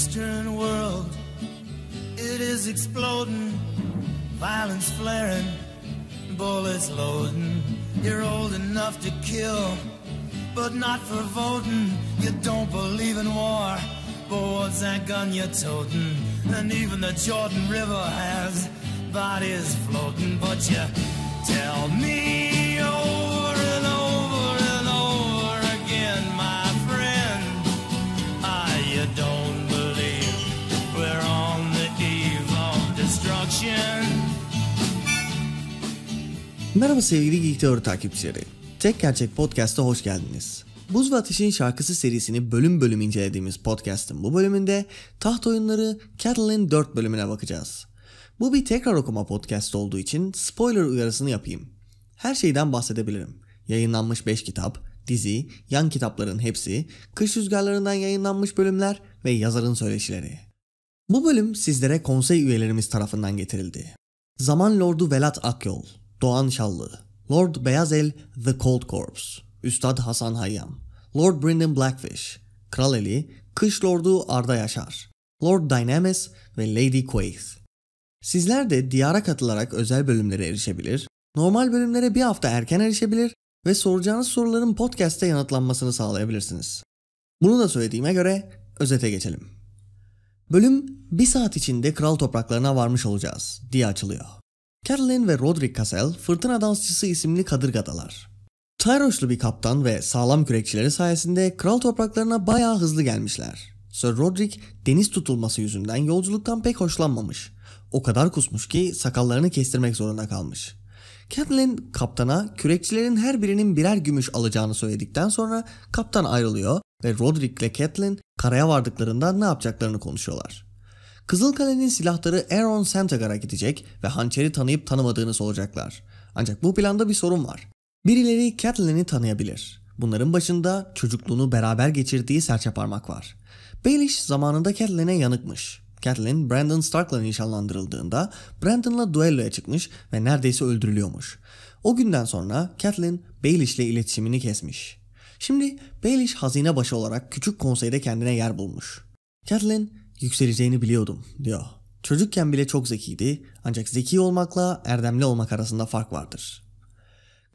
Eastern world, it is exploding, violence flaring, bullets loading. You're old enough to kill, but not for voting. You don't believe in war, but what's that gun you're toting? And even the Jordan River has bodies floating, but you tell me. Merhaba sevgili Geek Teori takipçileri. Tek Gerçek Podcast'a hoş geldiniz. Buz ve Ateş'in şarkısı serisini bölüm bölüm incelediğimiz podcast'ın bu bölümünde taht oyunları Catalan 4 bölümüne bakacağız. Bu bir tekrar okuma podcast olduğu için spoiler uyarısını yapayım. Her şeyden bahsedebilirim. Yayınlanmış 5 kitap, dizi, yan kitapların hepsi, kış rüzgarlarından yayınlanmış bölümler ve yazarın söyleşileri. Bu bölüm sizlere konsey üyelerimiz tarafından getirildi. Zaman Lordu Velat Akyol, Doğan Şallı, Lord Beyazel The Cold Corps, Üstad Hasan Hayyam, Lord Brendan Blackfish, Kral Eli, Kış Lordu Arda Yaşar, Lord Dynamis ve Lady Quaithe. Sizler de diyara katılarak özel bölümlere erişebilir, normal bölümlere bir hafta erken erişebilir ve soracağınız soruların podcast'te yanıtlanmasını sağlayabilirsiniz. Bunu da söylediğime göre özete geçelim. Bölüm bir saat içinde kral topraklarına varmış olacağız diye açılıyor. Caroline ve Roderick Cassell Fırtına Dansçısı isimli kadırgadalar. Tyroşlu bir kaptan ve sağlam kürekçileri sayesinde kral topraklarına bayağı hızlı gelmişler. Sir Roderick deniz tutulması yüzünden yolculuktan pek hoşlanmamış. O kadar kusmuş ki sakallarını kestirmek zorunda kalmış. Catelyn kaptana kürekçilerin her birinin birer gümüş alacağını söyledikten sonra kaptan ayrılıyor ve Roderick ile Catelyn karaya vardıklarında ne yapacaklarını konuşuyorlar. Kızılkale'nin silahları Aaron Santagar'a gidecek ve hançeri tanıyıp tanımadığını soracaklar. Ancak bu planda bir sorun var. Birileri Catelyn'i tanıyabilir. Bunların başında çocukluğunu beraber geçirdiği serçe parmak var. Baelish zamanında Catelyn'e yanıkmış. Catelyn, Brandon Stark'la nişanlandırıldığında Brandon'la duelloya çıkmış ve neredeyse öldürülüyormuş. O günden sonra Catelyn, Baelish'le iletişimini kesmiş. Şimdi Baelish hazine başı olarak küçük konseyde kendine yer bulmuş. Catelyn, yükseleceğini biliyordum diyor. Çocukken bile çok zekiydi ancak zeki olmakla erdemli olmak arasında fark vardır.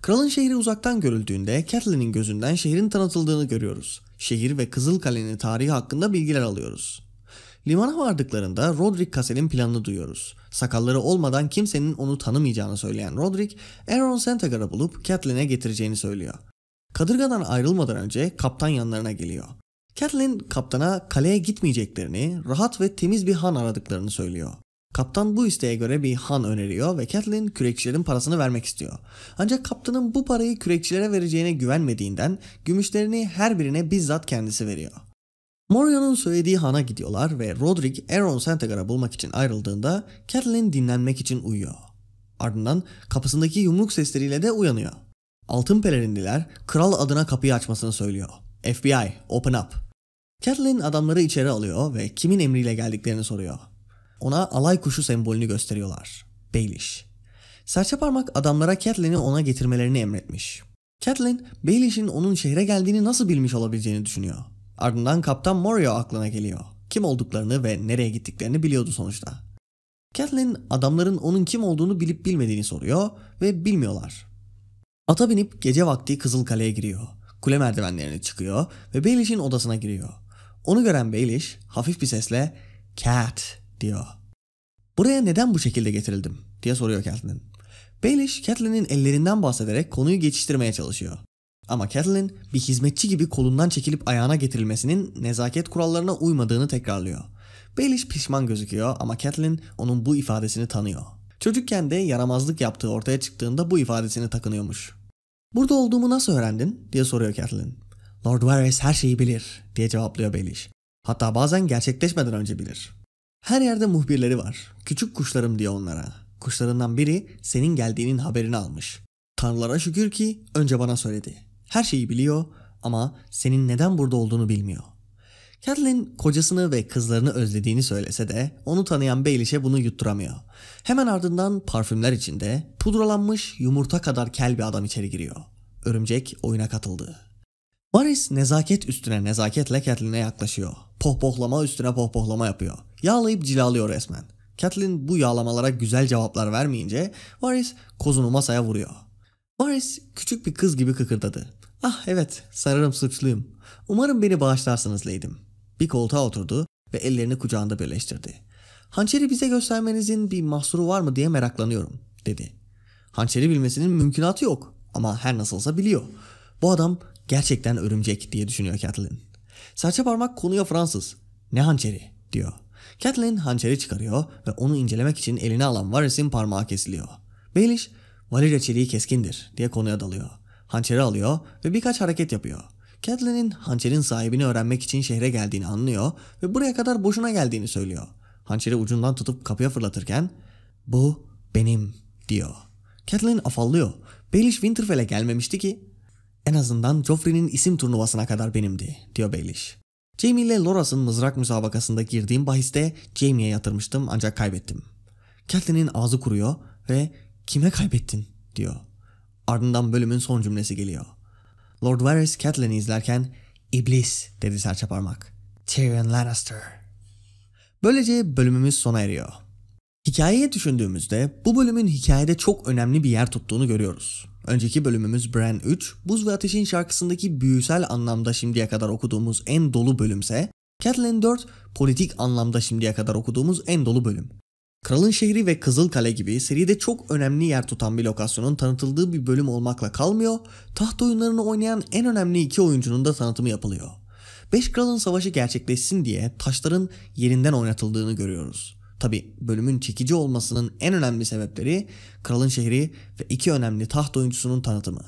Kralın şehri uzaktan görüldüğünde Catelyn'in gözünden şehrin tanıtıldığını görüyoruz. Şehir ve Kızıl Kale'nin tarihi hakkında bilgiler alıyoruz. Limana vardıklarında Roderick Cassel'in planını duyuyoruz. Sakalları olmadan kimsenin onu tanımayacağını söyleyen Roderick, Aaron Santagar'ı bulup Catelyn'e getireceğini söylüyor. Kadırgadan ayrılmadan önce kaptan yanlarına geliyor. Catelyn kaptana kaleye gitmeyeceklerini, rahat ve temiz bir han aradıklarını söylüyor. Kaptan bu isteğe göre bir han öneriyor ve Catelyn kürekçilerin parasını vermek istiyor. Ancak kaptanın bu parayı kürekçilere vereceğine güvenmediğinden gümüşlerini her birine bizzat kendisi veriyor. Morion'un söylediği hana gidiyorlar ve Roderick Aaron Santagar'ı bulmak için ayrıldığında Catelyn dinlenmek için uyuyor. Ardından kapısındaki yumruk sesleriyle de uyanıyor. Altın pelerinliler kral adına kapıyı açmasını söylüyor. FBI open up Catelyn adamları içeri alıyor ve kimin emriyle geldiklerini soruyor. Ona alay kuşu sembolünü gösteriyorlar. Baelish. Serçe parmak adamlara Catelyn'i ona getirmelerini emretmiş. Catelyn, Baelish'in onun şehre geldiğini nasıl bilmiş olabileceğini düşünüyor. Ardından Kaptan Morio aklına geliyor. Kim olduklarını ve nereye gittiklerini biliyordu sonuçta. Catelyn adamların onun kim olduğunu bilip bilmediğini soruyor ve bilmiyorlar. Ata binip gece vakti Kızıl Kale'ye giriyor. Kule merdivenlerine çıkıyor ve Baelish'in odasına giriyor. Onu gören Baelish hafif bir sesle Cat diyor. Buraya neden bu şekilde getirildim diye soruyor Catelyn. Baelish Catelyn'in ellerinden bahsederek konuyu geçiştirmeye çalışıyor. Ama Catelyn bir hizmetçi gibi kolundan çekilip ayağına getirilmesinin nezaket kurallarına uymadığını tekrarlıyor. Baelish pişman gözüküyor ama Catelyn onun bu ifadesini tanıyor. Çocukken de yaramazlık yaptığı ortaya çıktığında bu ifadesini takınıyormuş. Burada olduğumu nasıl öğrendin diye soruyor Catelyn. Lord Varys her şeyi bilir diye cevaplıyor Baelish. Hatta bazen gerçekleşmeden önce bilir. Her yerde muhbirleri var. Küçük kuşlarım diyor onlara. Kuşlarından biri senin geldiğinin haberini almış. Tanrılara şükür ki önce bana söyledi. Her şeyi biliyor ama senin neden burada olduğunu bilmiyor. Catelyn kocasını ve kızlarını özlediğini söylese de onu tanıyan Baelish'e bunu yutturamıyor. Hemen ardından parfümler içinde pudralanmış yumurta kadar kel bir adam içeri giriyor. Örümcek oyuna katıldı. Varys nezaket üstüne nezaketle Catelyn'e yaklaşıyor. Pohpohlama üstüne pohpohlama yapıyor. Yağlayıp cilalıyor resmen. Catelyn bu yağlamalara güzel cevaplar vermeyince Varys kozunu masaya vuruyor. Varys küçük bir kız gibi kıkırdadı. Ah evet sanırım suçluyum. Umarım beni bağışlarsınız Leydim. Bir koltuğa oturdu ve ellerini kucağında birleştirdi. Hançeri bize göstermenizin bir mahsuru var mı diye meraklanıyorum dedi. Hançeri bilmesinin mümkünatı yok ama her nasılsa biliyor. Bu adam Gerçekten örümcek diye düşünüyor Kathleen. Serçe parmak konuya Fransız. Ne hançeri diyor. Kathleen hançeri çıkarıyor ve onu incelemek için eline alan Varys'in parmağı kesiliyor. Baelish, Valeria çeliği keskindir diye konuya dalıyor. Hançeri alıyor ve birkaç hareket yapıyor. Catelyn'in hançerin sahibini öğrenmek için şehre geldiğini anlıyor ve buraya kadar boşuna geldiğini söylüyor. Hançeri ucundan tutup kapıya fırlatırken bu benim diyor. Catelyn afallıyor. Baelish Winterfell'e gelmemişti ki en azından Joffrey'nin isim turnuvasına kadar benimdi, diyor Baelish. Jamie ile Loras'ın mızrak müsabakasında girdiğim bahiste Jamie'ye yatırmıştım ancak kaybettim. Catelyn'in ağzı kuruyor ve kime kaybettin diyor. Ardından bölümün son cümlesi geliyor. Lord Varys Catelyn'i izlerken iblis dedi serçe parmak. Tyrion Lannister. Böylece bölümümüz sona eriyor. Hikayeye düşündüğümüzde bu bölümün hikayede çok önemli bir yer tuttuğunu görüyoruz. Önceki bölümümüz Bran 3, Buz ve Ateş'in şarkısındaki büyüsel anlamda şimdiye kadar okuduğumuz en dolu bölümse, Catelyn 4, politik anlamda şimdiye kadar okuduğumuz en dolu bölüm. Kralın Şehri ve Kızıl Kale gibi seride çok önemli yer tutan bir lokasyonun tanıtıldığı bir bölüm olmakla kalmıyor, taht oyunlarını oynayan en önemli iki oyuncunun da tanıtımı yapılıyor. Beş kralın savaşı gerçekleşsin diye taşların yerinden oynatıldığını görüyoruz. Tabi bölümün çekici olmasının en önemli sebepleri kralın şehri ve iki önemli taht oyuncusunun tanıtımı.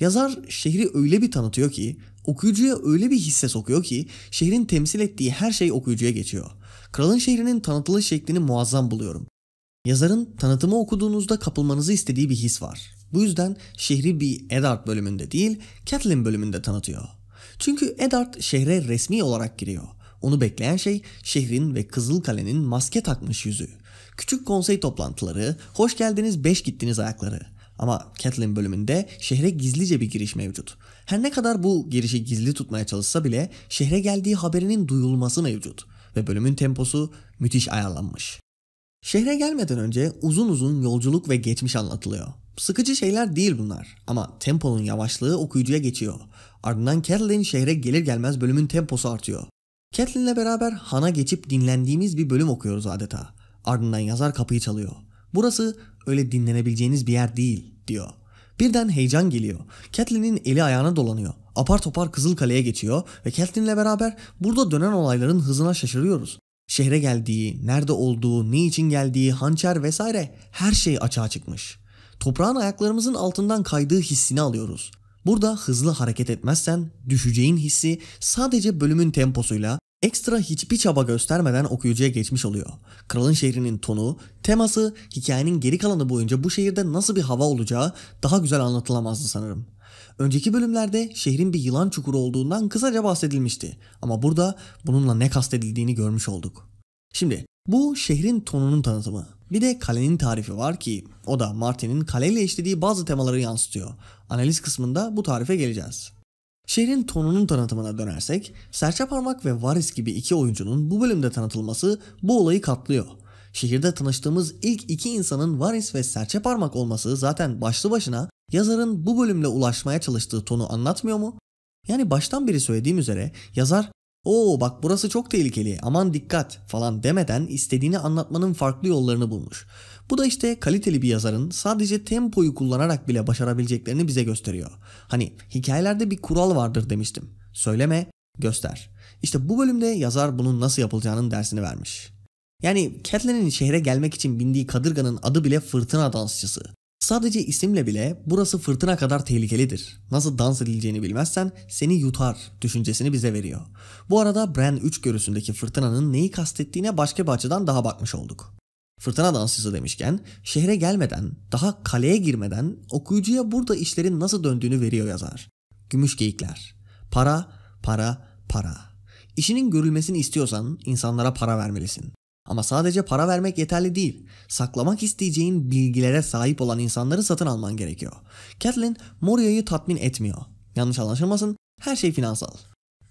Yazar şehri öyle bir tanıtıyor ki, okuyucuya öyle bir hisse sokuyor ki şehrin temsil ettiği her şey okuyucuya geçiyor. Kralın şehrinin tanıtılış şeklini muazzam buluyorum. Yazarın tanıtımı okuduğunuzda kapılmanızı istediği bir his var. Bu yüzden şehri bir Eddard bölümünde değil, Catelyn bölümünde tanıtıyor. Çünkü Eddard şehre resmi olarak giriyor onu bekleyen şey şehrin ve Kızıl Kale'nin maske takmış yüzü. Küçük konsey toplantıları, hoş geldiniz beş gittiniz ayakları. Ama Catelyn bölümünde şehre gizlice bir giriş mevcut. Her ne kadar bu girişi gizli tutmaya çalışsa bile şehre geldiği haberinin duyulması mevcut ve bölümün temposu müthiş ayarlanmış. Şehre gelmeden önce uzun uzun yolculuk ve geçmiş anlatılıyor. Sıkıcı şeyler değil bunlar ama temponun yavaşlığı okuyucuya geçiyor. Ardından Catelyn şehre gelir gelmez bölümün temposu artıyor. Catelyn'le beraber Han'a geçip dinlendiğimiz bir bölüm okuyoruz adeta. Ardından yazar kapıyı çalıyor. Burası öyle dinlenebileceğiniz bir yer değil diyor. Birden heyecan geliyor. Catelyn'in eli ayağına dolanıyor. Apar topar kızıl kaleye geçiyor ve Catelyn'le beraber burada dönen olayların hızına şaşırıyoruz. Şehre geldiği, nerede olduğu, ne için geldiği, hançer vesaire her şey açığa çıkmış. Toprağın ayaklarımızın altından kaydığı hissini alıyoruz. Burada hızlı hareket etmezsen düşeceğin hissi sadece bölümün temposuyla ekstra hiçbir çaba göstermeden okuyucuya geçmiş oluyor. Kralın şehrinin tonu, teması, hikayenin geri kalanı boyunca bu şehirde nasıl bir hava olacağı daha güzel anlatılamazdı sanırım. Önceki bölümlerde şehrin bir yılan çukuru olduğundan kısaca bahsedilmişti ama burada bununla ne kastedildiğini görmüş olduk. Şimdi bu şehrin tonunun tanıtımı. Bir de kalenin tarifi var ki o da Martin'in kaleyle işlediği bazı temaları yansıtıyor. Analiz kısmında bu tarife geleceğiz. Şehrin tonunun tanıtımına dönersek, Serçe Parmak ve Varis gibi iki oyuncunun bu bölümde tanıtılması bu olayı katlıyor. Şehirde tanıştığımız ilk iki insanın Varis ve Serçe Parmak olması zaten başlı başına yazarın bu bölümle ulaşmaya çalıştığı tonu anlatmıyor mu? Yani baştan beri söylediğim üzere yazar Oo bak burası çok tehlikeli aman dikkat falan demeden istediğini anlatmanın farklı yollarını bulmuş. Bu da işte kaliteli bir yazarın sadece tempoyu kullanarak bile başarabileceklerini bize gösteriyor. Hani hikayelerde bir kural vardır demiştim. Söyleme, göster. İşte bu bölümde yazar bunun nasıl yapılacağının dersini vermiş. Yani Catelyn'in şehre gelmek için bindiği kadırganın adı bile fırtına dansçısı. Sadece isimle bile burası fırtına kadar tehlikelidir. Nasıl dans edileceğini bilmezsen seni yutar düşüncesini bize veriyor. Bu arada Bran 3 görüsündeki fırtınanın neyi kastettiğine başka bir açıdan daha bakmış olduk. Fırtına dansçısı demişken şehre gelmeden, daha kaleye girmeden okuyucuya burada işlerin nasıl döndüğünü veriyor yazar. Gümüş geyikler. Para, para, para. İşinin görülmesini istiyorsan insanlara para vermelisin. Ama sadece para vermek yeterli değil. Saklamak isteyeceğin bilgilere sahip olan insanları satın alman gerekiyor. Kathleen Moria'yı tatmin etmiyor. Yanlış anlaşılmasın her şey finansal.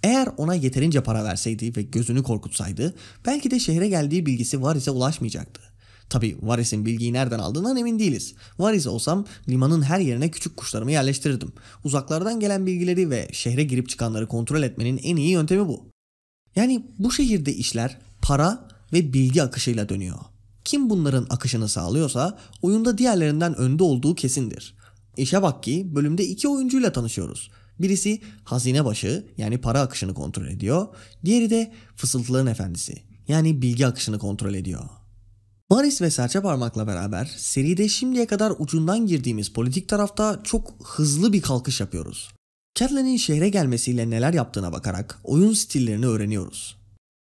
Eğer ona yeterince para verseydi ve gözünü korkutsaydı belki de şehre geldiği bilgisi Varys'e ulaşmayacaktı. Tabi Varys'in bilgiyi nereden aldığından emin değiliz. Varys olsam limanın her yerine küçük kuşlarımı yerleştirirdim. Uzaklardan gelen bilgileri ve şehre girip çıkanları kontrol etmenin en iyi yöntemi bu. Yani bu şehirde işler para ve bilgi akışıyla dönüyor. Kim bunların akışını sağlıyorsa oyunda diğerlerinden önde olduğu kesindir. İşe bak ki bölümde iki oyuncuyla tanışıyoruz. Birisi hazine başı yani para akışını kontrol ediyor. Diğeri de fısıltıların efendisi yani bilgi akışını kontrol ediyor. Maris ve Serçe Parmak'la beraber seride şimdiye kadar ucundan girdiğimiz politik tarafta çok hızlı bir kalkış yapıyoruz. Catelyn'in şehre gelmesiyle neler yaptığına bakarak oyun stillerini öğreniyoruz.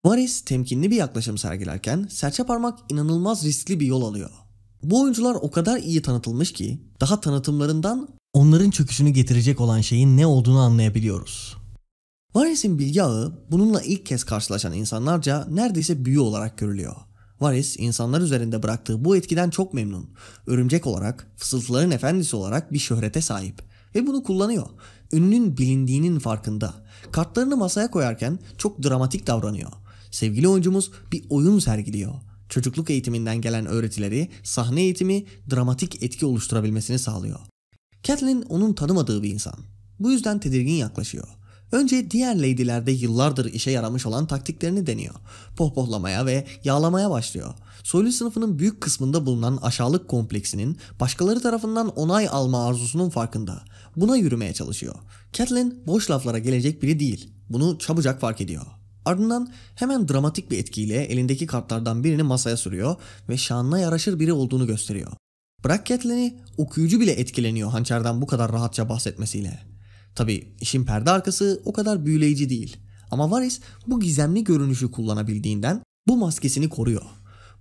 Varis temkinli bir yaklaşım sergilerken serçe parmak inanılmaz riskli bir yol alıyor. Bu oyuncular o kadar iyi tanıtılmış ki daha tanıtımlarından onların çöküşünü getirecek olan şeyin ne olduğunu anlayabiliyoruz. Varis'in bilgi ağı bununla ilk kez karşılaşan insanlarca neredeyse büyü olarak görülüyor. Varis insanlar üzerinde bıraktığı bu etkiden çok memnun. Örümcek olarak, fısıltıların efendisi olarak bir şöhrete sahip ve bunu kullanıyor. Ününün bilindiğinin farkında. Kartlarını masaya koyarken çok dramatik davranıyor sevgili oyuncumuz bir oyun sergiliyor. Çocukluk eğitiminden gelen öğretileri sahne eğitimi dramatik etki oluşturabilmesini sağlıyor. Kathleen onun tanımadığı bir insan. Bu yüzden tedirgin yaklaşıyor. Önce diğer ladylerde yıllardır işe yaramış olan taktiklerini deniyor. Pohpohlamaya ve yağlamaya başlıyor. Soylu sınıfının büyük kısmında bulunan aşağılık kompleksinin başkaları tarafından onay alma arzusunun farkında. Buna yürümeye çalışıyor. Catelyn boş laflara gelecek biri değil. Bunu çabucak fark ediyor. Ardından hemen dramatik bir etkiyle elindeki kartlardan birini masaya sürüyor ve şanına yaraşır biri olduğunu gösteriyor. Bırak Catelyn'i okuyucu bile etkileniyor hançerden bu kadar rahatça bahsetmesiyle. Tabi işin perde arkası o kadar büyüleyici değil. Ama Varys bu gizemli görünüşü kullanabildiğinden bu maskesini koruyor.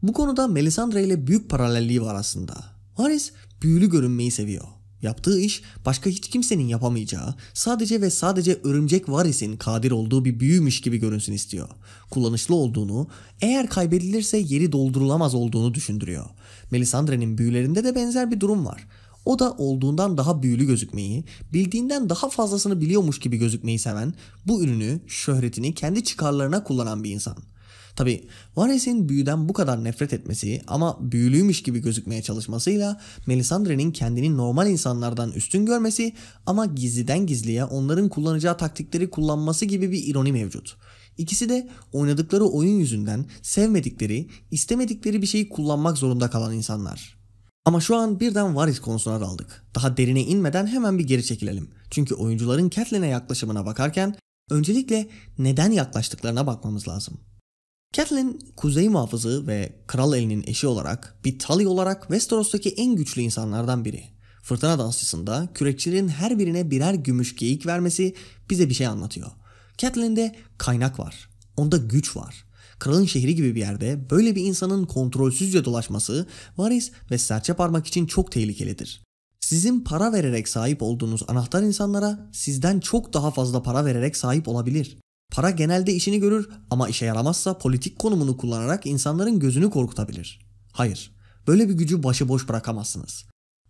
Bu konuda Melisandre ile büyük paralelliği var aslında. Varys büyülü görünmeyi seviyor. Yaptığı iş başka hiç kimsenin yapamayacağı, sadece ve sadece örümcek varisin kadir olduğu bir büyümüş gibi görünsün istiyor. Kullanışlı olduğunu, eğer kaybedilirse yeri doldurulamaz olduğunu düşündürüyor. Melisandre'nin büyülerinde de benzer bir durum var. O da olduğundan daha büyülü gözükmeyi, bildiğinden daha fazlasını biliyormuş gibi gözükmeyi seven, bu ürünü, şöhretini kendi çıkarlarına kullanan bir insan. Tabi Varys'in büyüden bu kadar nefret etmesi ama büyülüymüş gibi gözükmeye çalışmasıyla Melisandre'nin kendini normal insanlardan üstün görmesi ama gizliden gizliye onların kullanacağı taktikleri kullanması gibi bir ironi mevcut. İkisi de oynadıkları oyun yüzünden sevmedikleri, istemedikleri bir şeyi kullanmak zorunda kalan insanlar. Ama şu an birden Varys konusuna daldık. Daha derine inmeden hemen bir geri çekilelim. Çünkü oyuncuların Catelyn'e yaklaşımına bakarken öncelikle neden yaklaştıklarına bakmamız lazım. Catelyn, Kuzey Muhafızı ve Kral Elinin eşi olarak bir Tully olarak Westeros'taki en güçlü insanlardan biri. Fırtına dansçısında kürekçilerin her birine birer gümüş geyik vermesi bize bir şey anlatıyor. Catelyn'de kaynak var. Onda güç var. Kralın şehri gibi bir yerde böyle bir insanın kontrolsüzce dolaşması Varys ve serçe parmak için çok tehlikelidir. Sizin para vererek sahip olduğunuz anahtar insanlara sizden çok daha fazla para vererek sahip olabilir. Para genelde işini görür ama işe yaramazsa politik konumunu kullanarak insanların gözünü korkutabilir. Hayır, böyle bir gücü başıboş bırakamazsınız.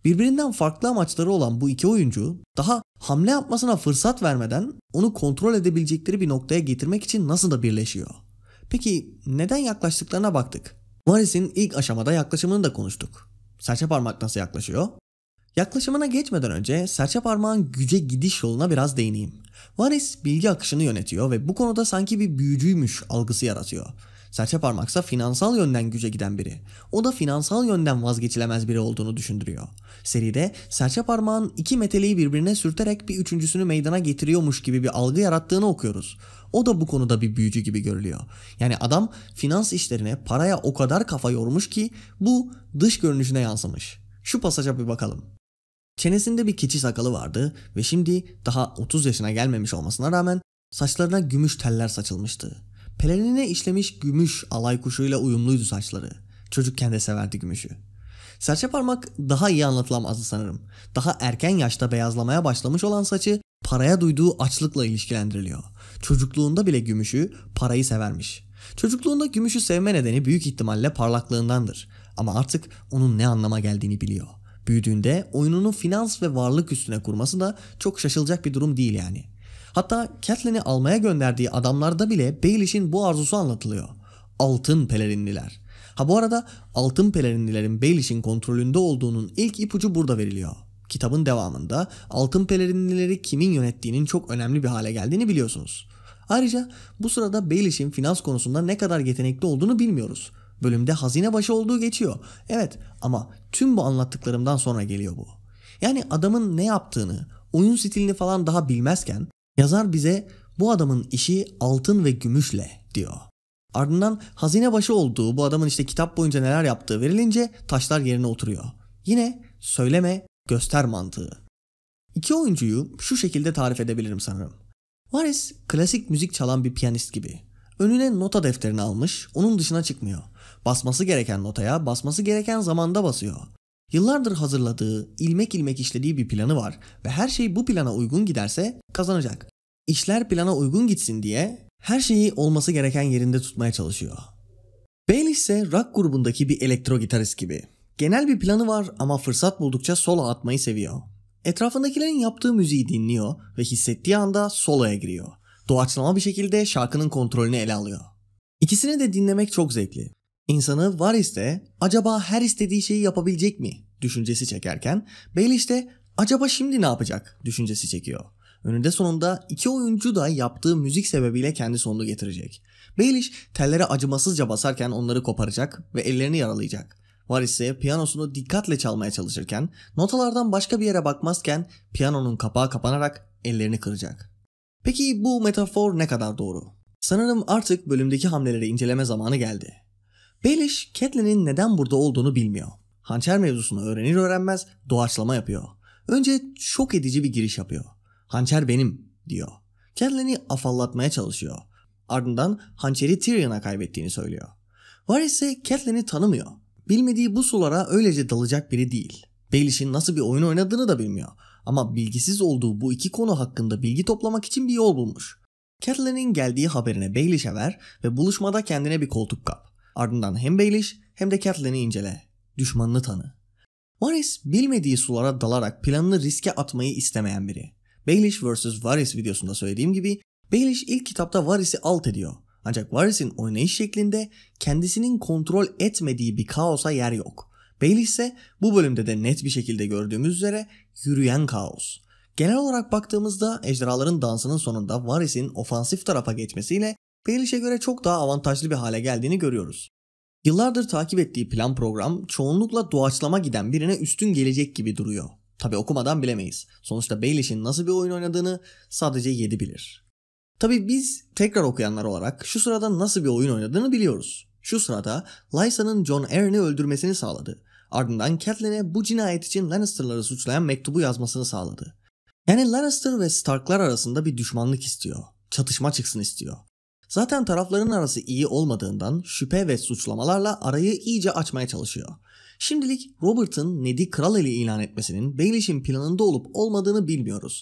Birbirinden farklı amaçları olan bu iki oyuncu daha hamle yapmasına fırsat vermeden onu kontrol edebilecekleri bir noktaya getirmek için nasıl da birleşiyor? Peki neden yaklaştıklarına baktık. Morris'in ilk aşamada yaklaşımını da konuştuk. Serçe parmak nasıl yaklaşıyor? Yaklaşımına geçmeden önce serçe parmağın güce gidiş yoluna biraz değineyim. Varis bilgi akışını yönetiyor ve bu konuda sanki bir büyücüymüş algısı yaratıyor. Serçe parmaksa finansal yönden güce giden biri. O da finansal yönden vazgeçilemez biri olduğunu düşündürüyor. Seride serçe parmağın iki meteliği birbirine sürterek bir üçüncüsünü meydana getiriyormuş gibi bir algı yarattığını okuyoruz. O da bu konuda bir büyücü gibi görülüyor. Yani adam finans işlerine paraya o kadar kafa yormuş ki bu dış görünüşüne yansımış. Şu pasaja bir bakalım. Çenesinde bir keçi sakalı vardı ve şimdi daha 30 yaşına gelmemiş olmasına rağmen saçlarına gümüş teller saçılmıştı. Pelerine işlemiş gümüş alay kuşuyla uyumluydu saçları. Çocukken de severdi gümüşü. Serçe parmak daha iyi anlatılamazdı sanırım. Daha erken yaşta beyazlamaya başlamış olan saçı paraya duyduğu açlıkla ilişkilendiriliyor. Çocukluğunda bile gümüşü parayı severmiş. Çocukluğunda gümüşü sevme nedeni büyük ihtimalle parlaklığındandır. Ama artık onun ne anlama geldiğini biliyor büyüdüğünde oyununu finans ve varlık üstüne kurması da çok şaşılacak bir durum değil yani. Hatta Catelyn'i almaya gönderdiği adamlarda bile Baelish'in bu arzusu anlatılıyor. Altın pelerinliler. Ha bu arada altın pelerinlilerin Baelish'in kontrolünde olduğunun ilk ipucu burada veriliyor. Kitabın devamında altın pelerinlileri kimin yönettiğinin çok önemli bir hale geldiğini biliyorsunuz. Ayrıca bu sırada Baelish'in finans konusunda ne kadar yetenekli olduğunu bilmiyoruz. Bölümde hazine başı olduğu geçiyor. Evet ama tüm bu anlattıklarımdan sonra geliyor bu. Yani adamın ne yaptığını, oyun stilini falan daha bilmezken yazar bize bu adamın işi altın ve gümüşle diyor. Ardından hazine başı olduğu bu adamın işte kitap boyunca neler yaptığı verilince taşlar yerine oturuyor. Yine söyleme göster mantığı. İki oyuncuyu şu şekilde tarif edebilirim sanırım. Varis klasik müzik çalan bir piyanist gibi. Önüne nota defterini almış, onun dışına çıkmıyor. Basması gereken notaya basması gereken zamanda basıyor. Yıllardır hazırladığı, ilmek ilmek işlediği bir planı var ve her şey bu plana uygun giderse kazanacak. İşler plana uygun gitsin diye her şeyi olması gereken yerinde tutmaya çalışıyor. Bale ise rock grubundaki bir elektro gitarist gibi. Genel bir planı var ama fırsat buldukça solo atmayı seviyor. Etrafındakilerin yaptığı müziği dinliyor ve hissettiği anda soloya giriyor. Doğaçlama bir şekilde şarkının kontrolünü ele alıyor. İkisini de dinlemek çok zevkli. İnsanı var iste acaba her istediği şeyi yapabilecek mi düşüncesi çekerken Bale işte acaba şimdi ne yapacak düşüncesi çekiyor. Önünde sonunda iki oyuncu da yaptığı müzik sebebiyle kendi sonunu getirecek. Baelish tellere acımasızca basarken onları koparacak ve ellerini yaralayacak. Var ise piyanosunu dikkatle çalmaya çalışırken, notalardan başka bir yere bakmazken piyanonun kapağı kapanarak ellerini kıracak. Peki bu metafor ne kadar doğru? Sanırım artık bölümdeki hamleleri inceleme zamanı geldi. Baelish, Catelyn'in neden burada olduğunu bilmiyor. Hançer mevzusunu öğrenir öğrenmez doğaçlama yapıyor. Önce şok edici bir giriş yapıyor. Hançer benim diyor. Catelyn'i afallatmaya çalışıyor. Ardından hançeri Tyrion'a kaybettiğini söylüyor. Varys ise Catelyn'i tanımıyor. Bilmediği bu sulara öylece dalacak biri değil. Baelish'in nasıl bir oyun oynadığını da bilmiyor. Ama bilgisiz olduğu bu iki konu hakkında bilgi toplamak için bir yol bulmuş. Catelyn'in geldiği haberine Baelish'e ver ve buluşmada kendine bir koltuk kap. Ardından hem Baelish hem de Catelyn'i incele. Düşmanını tanı. Varys bilmediği sulara dalarak planını riske atmayı istemeyen biri. Baelish vs. Varys videosunda söylediğim gibi Baelish ilk kitapta Varys'i alt ediyor. Ancak Varys'in oynayış şeklinde kendisinin kontrol etmediği bir kaosa yer yok. Baelish ise bu bölümde de net bir şekilde gördüğümüz üzere yürüyen kaos. Genel olarak baktığımızda ejderhaların dansının sonunda Varys'in ofansif tarafa geçmesiyle Grealish'e göre çok daha avantajlı bir hale geldiğini görüyoruz. Yıllardır takip ettiği plan program çoğunlukla doğaçlama giden birine üstün gelecek gibi duruyor. Tabi okumadan bilemeyiz. Sonuçta Baelish'in nasıl bir oyun oynadığını sadece 7 bilir. Tabi biz tekrar okuyanlar olarak şu sırada nasıl bir oyun oynadığını biliyoruz. Şu sırada Lysa'nın John Arryn'i öldürmesini sağladı. Ardından Catelyn'e bu cinayet için Lannister'ları suçlayan mektubu yazmasını sağladı. Yani Lannister ve Stark'lar arasında bir düşmanlık istiyor. Çatışma çıksın istiyor. Zaten tarafların arası iyi olmadığından şüphe ve suçlamalarla arayı iyice açmaya çalışıyor. Şimdilik Robert'ın Ned'i kral eli ilan etmesinin Baelish'in planında olup olmadığını bilmiyoruz.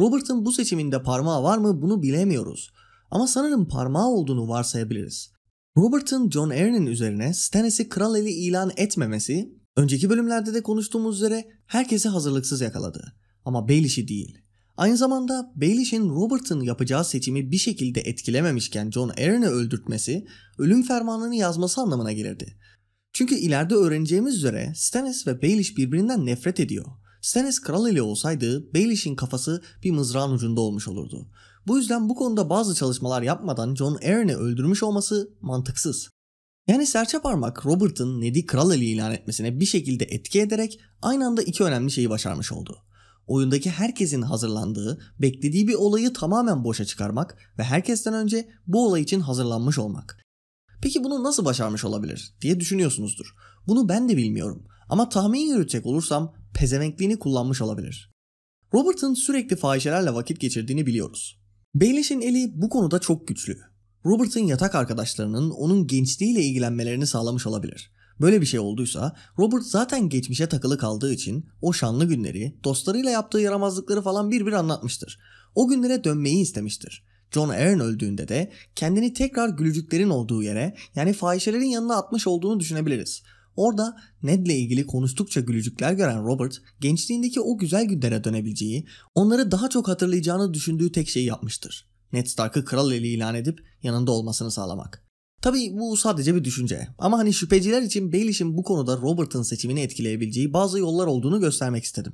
Robert'ın bu seçiminde parmağı var mı bunu bilemiyoruz. Ama sanırım parmağı olduğunu varsayabiliriz. Robert'ın John Arryn'in üzerine Stannis'i kral eli ilan etmemesi, önceki bölümlerde de konuştuğumuz üzere herkesi hazırlıksız yakaladı. Ama Baelish'i değil. Aynı zamanda Baelish'in Robert'ın yapacağı seçimi bir şekilde etkilememişken John Aaron'ı öldürtmesi ölüm fermanını yazması anlamına gelirdi. Çünkü ileride öğreneceğimiz üzere Stannis ve Baelish birbirinden nefret ediyor. Stannis kral ile olsaydı Baelish'in kafası bir mızrağın ucunda olmuş olurdu. Bu yüzden bu konuda bazı çalışmalar yapmadan John Aaron'ı öldürmüş olması mantıksız. Yani serçe parmak Robert'ın Ned'i kral eli ilan etmesine bir şekilde etki ederek aynı anda iki önemli şeyi başarmış oldu oyundaki herkesin hazırlandığı, beklediği bir olayı tamamen boşa çıkarmak ve herkesten önce bu olay için hazırlanmış olmak. Peki bunu nasıl başarmış olabilir diye düşünüyorsunuzdur. Bunu ben de bilmiyorum ama tahmin yürütecek olursam pezevenkliğini kullanmış olabilir. Robert'ın sürekli fahişelerle vakit geçirdiğini biliyoruz. Baelish'in eli bu konuda çok güçlü. Robert'ın yatak arkadaşlarının onun gençliğiyle ilgilenmelerini sağlamış olabilir. Böyle bir şey olduysa Robert zaten geçmişe takılı kaldığı için o şanlı günleri, dostlarıyla yaptığı yaramazlıkları falan bir bir anlatmıştır. O günlere dönmeyi istemiştir. John Aaron öldüğünde de kendini tekrar gülücüklerin olduğu yere yani fahişelerin yanına atmış olduğunu düşünebiliriz. Orada Ned ile ilgili konuştukça gülücükler gören Robert, gençliğindeki o güzel günlere dönebileceği, onları daha çok hatırlayacağını düşündüğü tek şeyi yapmıştır. Ned Stark'ı kral eli ilan edip yanında olmasını sağlamak. Tabii bu sadece bir düşünce. Ama hani şüpheciler için Baelish'in bu konuda Robert'ın seçimini etkileyebileceği bazı yollar olduğunu göstermek istedim.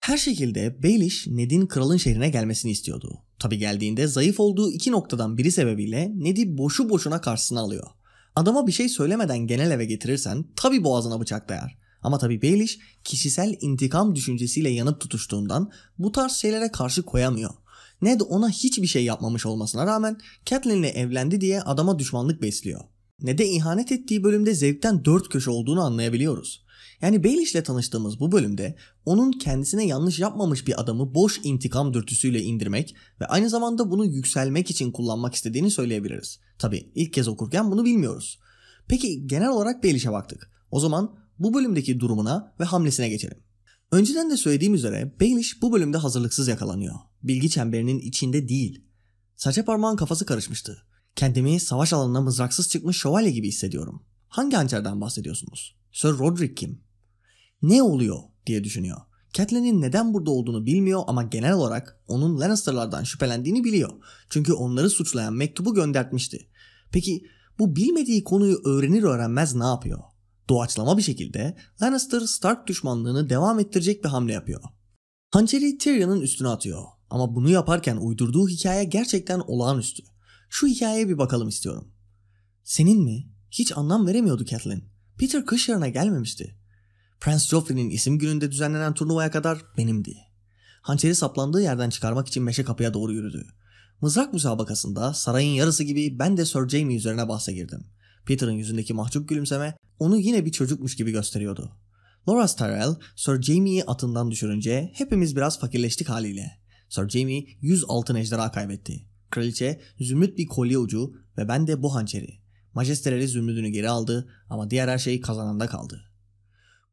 Her şekilde Baelish Ned'in kralın şehrine gelmesini istiyordu. Tabi geldiğinde zayıf olduğu iki noktadan biri sebebiyle Ned'i boşu boşuna karşısına alıyor. Adama bir şey söylemeden genel eve getirirsen tabi boğazına bıçak dayar. Ama tabi Baelish kişisel intikam düşüncesiyle yanıp tutuştuğundan bu tarz şeylere karşı koyamıyor ne de ona hiçbir şey yapmamış olmasına rağmen Catelyn'le evlendi diye adama düşmanlık besliyor. Ne de ihanet ettiği bölümde zevkten dört köşe olduğunu anlayabiliyoruz. Yani ile tanıştığımız bu bölümde onun kendisine yanlış yapmamış bir adamı boş intikam dürtüsüyle indirmek ve aynı zamanda bunu yükselmek için kullanmak istediğini söyleyebiliriz. Tabi ilk kez okurken bunu bilmiyoruz. Peki genel olarak Baelish'e baktık. O zaman bu bölümdeki durumuna ve hamlesine geçelim. Önceden de söylediğim üzere Baelish bu bölümde hazırlıksız yakalanıyor bilgi çemberinin içinde değil. Saça parmağın kafası karışmıştı. Kendimi savaş alanına mızraksız çıkmış şövalye gibi hissediyorum. Hangi hançerden bahsediyorsunuz? Sir Roderick kim? Ne oluyor diye düşünüyor. Catelyn'in neden burada olduğunu bilmiyor ama genel olarak onun Lannister'lardan şüphelendiğini biliyor. Çünkü onları suçlayan mektubu göndertmişti. Peki bu bilmediği konuyu öğrenir öğrenmez ne yapıyor? Doğaçlama bir şekilde Lannister Stark düşmanlığını devam ettirecek bir hamle yapıyor. Hançeri Tyrion'un üstüne atıyor ama bunu yaparken uydurduğu hikaye gerçekten olağanüstü. Şu hikayeye bir bakalım istiyorum. Senin mi? Hiç anlam veremiyordu Kathleen. Peter kış yarına gelmemişti. Prince Joffrey'nin isim gününde düzenlenen turnuvaya kadar benimdi. Hançeri saplandığı yerden çıkarmak için meşe kapıya doğru yürüdü. Mızrak müsabakasında sarayın yarısı gibi ben de Sir Jamie üzerine bahse girdim. Peter'ın yüzündeki mahcup gülümseme onu yine bir çocukmuş gibi gösteriyordu. Loras Tyrell, Sir Jamie'yi atından düşürünce hepimiz biraz fakirleştik haliyle. Sir Jamie 106 altın ejderha kaybetti. Kraliçe zümrüt bir kolye ucu ve ben de bu hançeri. Majesteleri zümrüdünü geri aldı ama diğer her şey kazananda kaldı.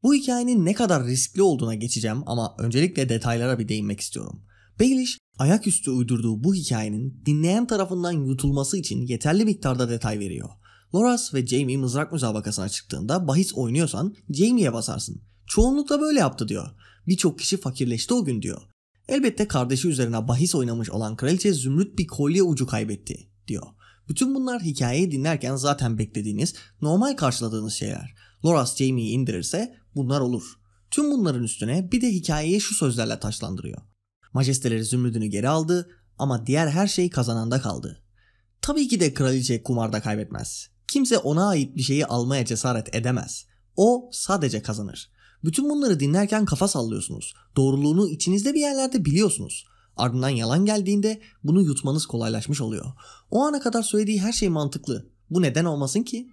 Bu hikayenin ne kadar riskli olduğuna geçeceğim ama öncelikle detaylara bir değinmek istiyorum. Baelish ayaküstü uydurduğu bu hikayenin dinleyen tarafından yutulması için yeterli miktarda detay veriyor. Loras ve Jamie mızrak müzabakasına çıktığında bahis oynuyorsan Jamie'ye basarsın. Çoğunlukla böyle yaptı diyor. Birçok kişi fakirleşti o gün diyor. Elbette kardeşi üzerine bahis oynamış olan kraliçe zümrüt bir kolye ucu kaybetti diyor. Bütün bunlar hikayeyi dinlerken zaten beklediğiniz, normal karşıladığınız şeyler. Loras Jamie'yi indirirse bunlar olur. Tüm bunların üstüne bir de hikayeyi şu sözlerle taşlandırıyor. Majesteleri zümrüdünü geri aldı ama diğer her şey kazananda kaldı. Tabii ki de kraliçe kumarda kaybetmez. Kimse ona ait bir şeyi almaya cesaret edemez. O sadece kazanır. Bütün bunları dinlerken kafa sallıyorsunuz. Doğruluğunu içinizde bir yerlerde biliyorsunuz. Ardından yalan geldiğinde bunu yutmanız kolaylaşmış oluyor. O ana kadar söylediği her şey mantıklı. Bu neden olmasın ki?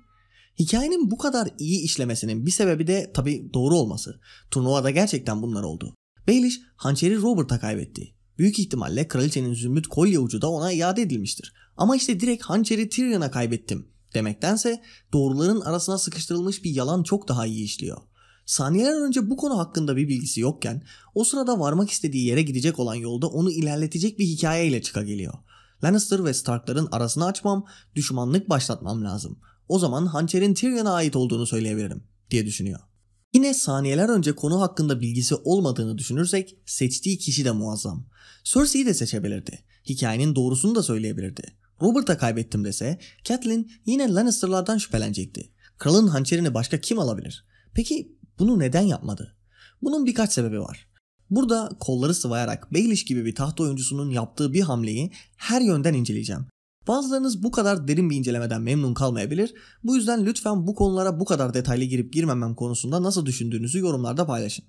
Hikayenin bu kadar iyi işlemesinin bir sebebi de tabi doğru olması. Turnuvada gerçekten bunlar oldu. Baelish hançeri Robert'a kaybetti. Büyük ihtimalle kraliçenin zümrüt kolye ucu da ona iade edilmiştir. Ama işte direkt hançeri Tyrion'a kaybettim demektense doğruların arasına sıkıştırılmış bir yalan çok daha iyi işliyor. Saniyeler önce bu konu hakkında bir bilgisi yokken o sırada varmak istediği yere gidecek olan yolda onu ilerletecek bir hikayeyle çıka geliyor. Lannister ve Stark'ların arasını açmam, düşmanlık başlatmam lazım. O zaman hançerin Tyrion'a ait olduğunu söyleyebilirim diye düşünüyor. Yine saniyeler önce konu hakkında bilgisi olmadığını düşünürsek seçtiği kişi de muazzam. Cersei'yi de seçebilirdi. Hikayenin doğrusunu da söyleyebilirdi. Robert'a kaybettim dese Catelyn yine Lannister'lardan şüphelenecekti. Kralın hançerini başka kim alabilir? Peki bunu neden yapmadı? Bunun birkaç sebebi var. Burada kolları sıvayarak Baelish gibi bir tahta oyuncusunun yaptığı bir hamleyi her yönden inceleyeceğim. Bazılarınız bu kadar derin bir incelemeden memnun kalmayabilir. Bu yüzden lütfen bu konulara bu kadar detaylı girip girmemem konusunda nasıl düşündüğünüzü yorumlarda paylaşın.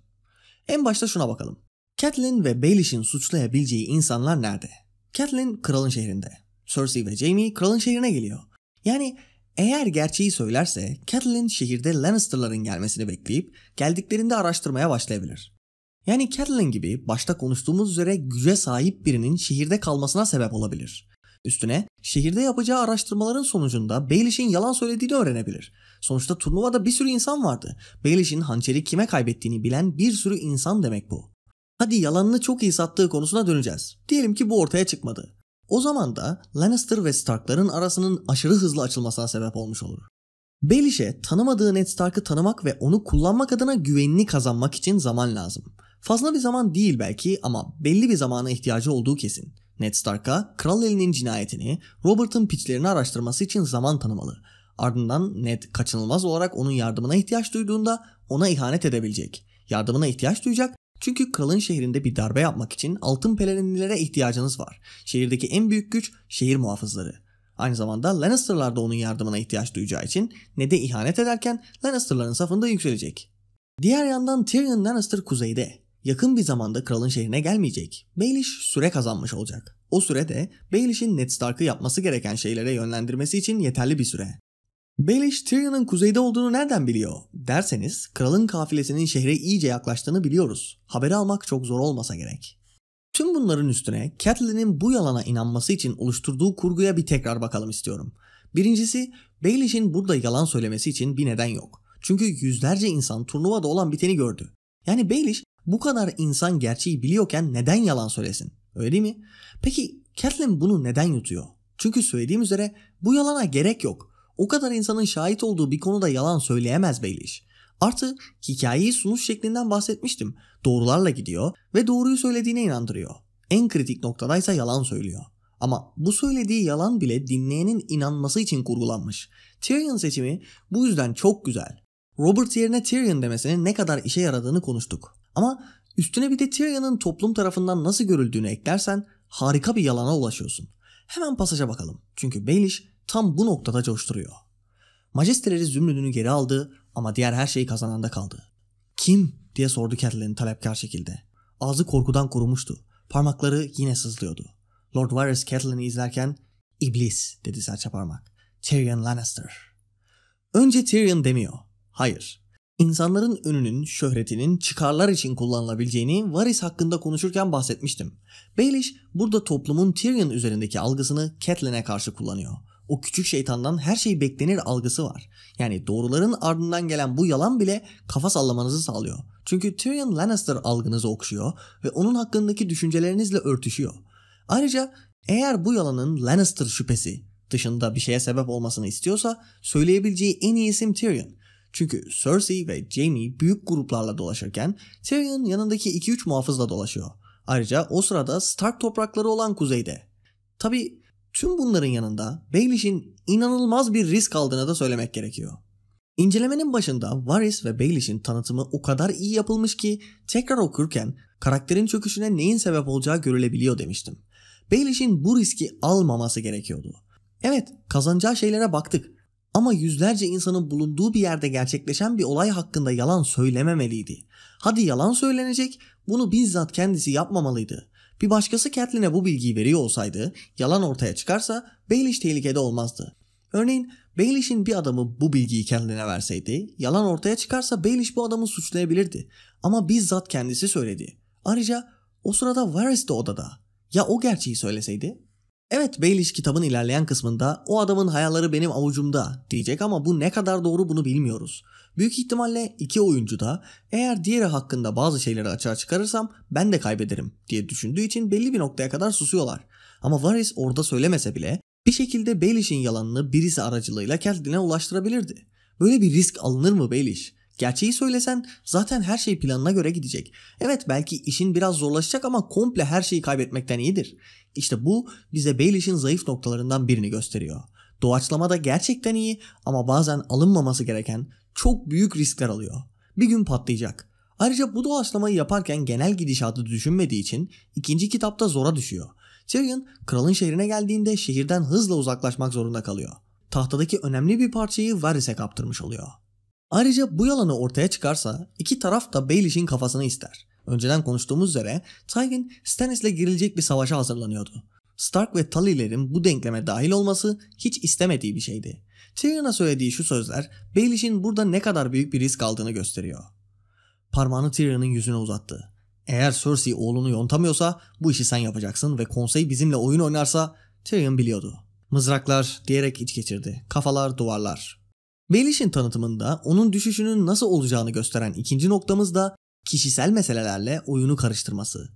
En başta şuna bakalım. Catelyn ve Baelish'in suçlayabileceği insanlar nerede? Catelyn kralın şehrinde. Cersei ve Jaime kralın şehrine geliyor. Yani eğer gerçeği söylerse Catelyn şehirde Lannister'ların gelmesini bekleyip geldiklerinde araştırmaya başlayabilir. Yani Catelyn gibi başta konuştuğumuz üzere güce sahip birinin şehirde kalmasına sebep olabilir. Üstüne şehirde yapacağı araştırmaların sonucunda Baelish'in yalan söylediğini öğrenebilir. Sonuçta turnuvada bir sürü insan vardı. Baelish'in hançeri kime kaybettiğini bilen bir sürü insan demek bu. Hadi yalanını çok iyi sattığı konusuna döneceğiz. Diyelim ki bu ortaya çıkmadı. O zaman da Lannister ve Stark'ların arasının aşırı hızlı açılmasına sebep olmuş olur. Baelish'e tanımadığı Ned Stark'ı tanımak ve onu kullanmak adına güvenini kazanmak için zaman lazım. Fazla bir zaman değil belki ama belli bir zamana ihtiyacı olduğu kesin. Ned Stark'a kral elinin cinayetini, Robert'ın piçlerini araştırması için zaman tanımalı. Ardından Ned kaçınılmaz olarak onun yardımına ihtiyaç duyduğunda ona ihanet edebilecek. Yardımına ihtiyaç duyacak çünkü kralın şehrinde bir darbe yapmak için altın pelerinlilere ihtiyacınız var. Şehirdeki en büyük güç şehir muhafızları. Aynı zamanda Lannister'lar da onun yardımına ihtiyaç duyacağı için ne de ihanet ederken Lannister'ların safında yükselecek. Diğer yandan Tyrion Lannister kuzeyde. Yakın bir zamanda kralın şehrine gelmeyecek. Baelish süre kazanmış olacak. O sürede Baelish'in Ned Stark'ı yapması gereken şeylere yönlendirmesi için yeterli bir süre. Baelish Tyrion'un kuzeyde olduğunu nereden biliyor derseniz kralın kafilesinin şehre iyice yaklaştığını biliyoruz. Haberi almak çok zor olmasa gerek. Tüm bunların üstüne Catelyn'in bu yalana inanması için oluşturduğu kurguya bir tekrar bakalım istiyorum. Birincisi Baelish'in burada yalan söylemesi için bir neden yok. Çünkü yüzlerce insan turnuvada olan biteni gördü. Yani Baelish bu kadar insan gerçeği biliyorken neden yalan söylesin? Öyle değil mi? Peki Catelyn bunu neden yutuyor? Çünkü söylediğim üzere bu yalana gerek yok. O kadar insanın şahit olduğu bir konuda yalan söyleyemez Baelish. Artı hikayeyi sunuş şeklinden bahsetmiştim. Doğrularla gidiyor ve doğruyu söylediğine inandırıyor. En kritik noktadaysa yalan söylüyor. Ama bu söylediği yalan bile dinleyenin inanması için kurgulanmış. Tyrion seçimi bu yüzden çok güzel. Robert yerine Tyrion demesinin ne kadar işe yaradığını konuştuk. Ama üstüne bir de Tyrion'ın toplum tarafından nasıl görüldüğünü eklersen harika bir yalana ulaşıyorsun. Hemen pasaja bakalım. Çünkü Baelish tam bu noktada coşturuyor. Majesteleri zümrüdünü geri aldı ama diğer her şey kazananda kaldı. Kim diye sordu Catelyn talepkar şekilde. Ağzı korkudan kurumuştu. Parmakları yine sızlıyordu. Lord Varys Catelyn'i izlerken iblis dedi serçe parmak. Tyrion Lannister. Önce Tyrion demiyor. Hayır. İnsanların önünün, şöhretinin çıkarlar için kullanılabileceğini Varys hakkında konuşurken bahsetmiştim. Baelish burada toplumun Tyrion üzerindeki algısını Catelyn'e karşı kullanıyor o küçük şeytandan her şey beklenir algısı var. Yani doğruların ardından gelen bu yalan bile kafa sallamanızı sağlıyor. Çünkü Tyrion Lannister algınızı okşuyor ve onun hakkındaki düşüncelerinizle örtüşüyor. Ayrıca eğer bu yalanın Lannister şüphesi dışında bir şeye sebep olmasını istiyorsa söyleyebileceği en iyi isim Tyrion. Çünkü Cersei ve Jaime büyük gruplarla dolaşırken Tyrion yanındaki 2-3 muhafızla dolaşıyor. Ayrıca o sırada Stark toprakları olan kuzeyde. Tabi Tüm bunların yanında Baelish'in inanılmaz bir risk aldığını da söylemek gerekiyor. İncelemenin başında Varys ve Baelish'in tanıtımı o kadar iyi yapılmış ki tekrar okurken karakterin çöküşüne neyin sebep olacağı görülebiliyor demiştim. Baelish'in bu riski almaması gerekiyordu. Evet kazanacağı şeylere baktık ama yüzlerce insanın bulunduğu bir yerde gerçekleşen bir olay hakkında yalan söylememeliydi. Hadi yalan söylenecek bunu bizzat kendisi yapmamalıydı. Bir başkası Catelyn'e bu bilgiyi veriyor olsaydı yalan ortaya çıkarsa Baelish tehlikede olmazdı. Örneğin Baelish'in bir adamı bu bilgiyi kendine verseydi yalan ortaya çıkarsa Baelish bu adamı suçlayabilirdi. Ama bizzat kendisi söyledi. Ayrıca o sırada Varys de odada. Ya o gerçeği söyleseydi? Evet Baelish kitabın ilerleyen kısmında o adamın hayalleri benim avucumda diyecek ama bu ne kadar doğru bunu bilmiyoruz. Büyük ihtimalle iki oyuncu da eğer diğeri hakkında bazı şeyleri açığa çıkarırsam ben de kaybederim diye düşündüğü için belli bir noktaya kadar susuyorlar. Ama Varys orada söylemese bile bir şekilde Baelish'in yalanını birisi aracılığıyla Catelyn'e ulaştırabilirdi. Böyle bir risk alınır mı Baelish? Gerçeği söylesen zaten her şey planına göre gidecek. Evet belki işin biraz zorlaşacak ama komple her şeyi kaybetmekten iyidir. İşte bu bize Baelish'in zayıf noktalarından birini gösteriyor. Doğaçlamada gerçekten iyi ama bazen alınmaması gereken çok büyük riskler alıyor. Bir gün patlayacak. Ayrıca bu doğaçlamayı yaparken genel gidişatı düşünmediği için ikinci kitapta zora düşüyor. Tyrion kralın şehrine geldiğinde şehirden hızla uzaklaşmak zorunda kalıyor. Tahtadaki önemli bir parçayı Varys'e kaptırmış oluyor. Ayrıca bu yalanı ortaya çıkarsa iki taraf da Baelish'in kafasını ister. Önceden konuştuğumuz üzere Tywin Stannis'le girilecek bir savaşa hazırlanıyordu. Stark ve Tully'lerin bu denkleme dahil olması hiç istemediği bir şeydi. Tyrion'a söylediği şu sözler Baelish'in burada ne kadar büyük bir risk aldığını gösteriyor. Parmağını Tyrion'un yüzüne uzattı. Eğer Cersei oğlunu yontamıyorsa bu işi sen yapacaksın ve konsey bizimle oyun oynarsa Tyrion biliyordu. Mızraklar diyerek iç geçirdi. Kafalar duvarlar. Baelish'in tanıtımında onun düşüşünün nasıl olacağını gösteren ikinci noktamız da kişisel meselelerle oyunu karıştırması.